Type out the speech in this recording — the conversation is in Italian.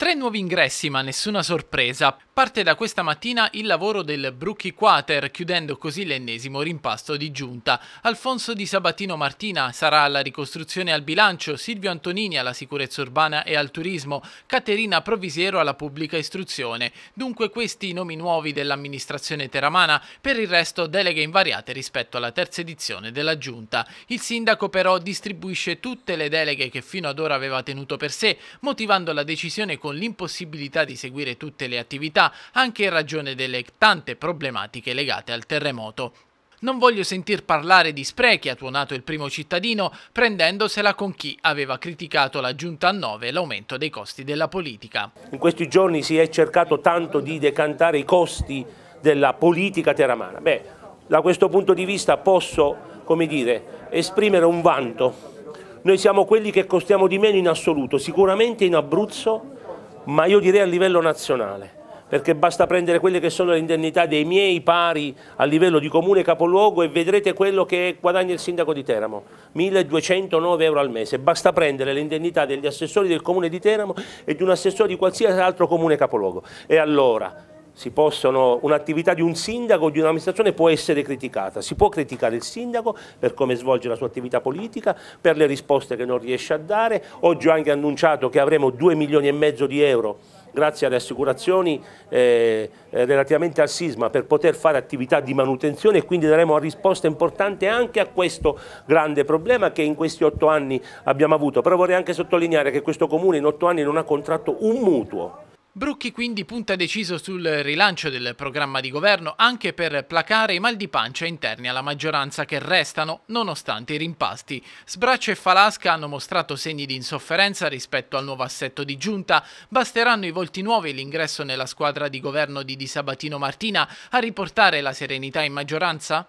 tre Tre nuovi ingressi, ma nessuna sorpresa. Parte da questa mattina il lavoro del Brookie Quater, chiudendo così l'ennesimo rimpasto di giunta. Alfonso di Sabatino Martina sarà alla ricostruzione al bilancio, Silvio Antonini alla sicurezza urbana e al turismo, Caterina Provisiero alla pubblica istruzione. Dunque questi i nomi nuovi dell'amministrazione teramana, per il resto deleghe invariate rispetto alla terza edizione della giunta. Il sindaco però distribuisce tutte le deleghe che fino ad ora aveva tenuto per sé, motivando la decisione con l'impossibilità di seguire tutte le attività anche in ragione delle tante problematiche legate al terremoto. Non voglio sentir parlare di sprechi, ha tuonato il primo cittadino, prendendosela con chi aveva criticato la giunta a 9 e l'aumento dei costi della politica. In questi giorni si è cercato tanto di decantare i costi della politica teramana. Beh, da questo punto di vista posso, come dire, esprimere un vanto. Noi siamo quelli che costiamo di meno in assoluto, sicuramente in Abruzzo ma io direi a livello nazionale perché basta prendere quelle che sono le indennità dei miei pari a livello di comune capoluogo e vedrete quello che guadagna il sindaco di Teramo, 1209 euro al mese, basta prendere le indennità degli assessori del comune di Teramo e di un assessore di qualsiasi altro comune capoluogo. E allora, Possono, un'attività di un sindaco o di un'amministrazione può essere criticata, si può criticare il sindaco per come svolge la sua attività politica, per le risposte che non riesce a dare, oggi ho anche annunciato che avremo 2 milioni e mezzo di euro grazie alle assicurazioni eh, relativamente al sisma per poter fare attività di manutenzione e quindi daremo una risposta importante anche a questo grande problema che in questi otto anni abbiamo avuto. Però vorrei anche sottolineare che questo comune in otto anni non ha contratto un mutuo Brucchi quindi punta deciso sul rilancio del programma di governo anche per placare i mal di pancia interni alla maggioranza che restano nonostante i rimpasti. Sbraccio e Falasca hanno mostrato segni di insofferenza rispetto al nuovo assetto di giunta. Basteranno i volti nuovi e l'ingresso nella squadra di governo di Di Sabatino Martina a riportare la serenità in maggioranza?